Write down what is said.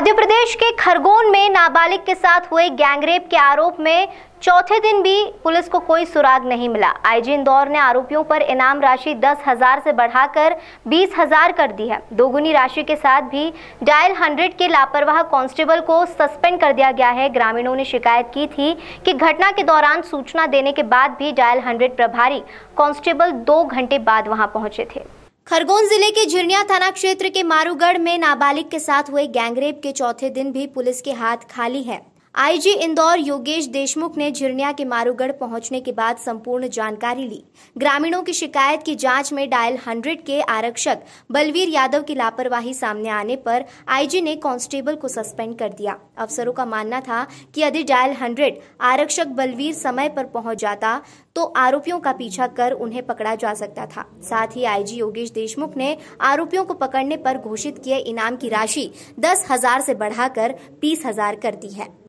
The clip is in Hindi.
मध्य प्रदेश के खरगोन में नाबालिग के साथ हुए गैंगरेप के आरोप में चौथे दिन भी पुलिस को कोई सुराग नहीं मिला आईजी इंदौर ने आरोपियों पर इनाम राशि दस हजार से बढ़ाकर बीस हजार कर दी है दोगुनी राशि के साथ भी डायल हंड्रेड के लापरवाह कांस्टेबल को सस्पेंड कर दिया गया है ग्रामीणों ने शिकायत की थी कि घटना के दौरान सूचना देने के बाद भी डायल हंड्रेड प्रभारी कांस्टेबल दो घंटे बाद वहां पहुंचे थे खरगोन जिले के झिरनिया थाना क्षेत्र के मारूगढ़ में नाबालिग के साथ हुए गैंगरेप के चौथे दिन भी पुलिस के हाथ खाली है आईजी इंदौर योगेश देशमुख ने झिरनिया के मारूगढ़ पहुंचने के बाद संपूर्ण जानकारी ली ग्रामीणों की शिकायत की जांच में डायल 100 के आरक्षक बलवीर यादव की लापरवाही सामने आने पर आईजी ने कांस्टेबल को सस्पेंड कर दिया अफसरों का मानना था कि यदि डायल 100 आरक्षक बलवीर समय पर पहुंच जाता तो आरोपियों का पीछा कर उन्हें पकड़ा जा सकता था साथ ही आईजी योगेश देशमुख ने आरोपियों को पकड़ने पर घोषित किए इनाम की राशि दस हजार से बढ़ाकर बीस हजार कर दी है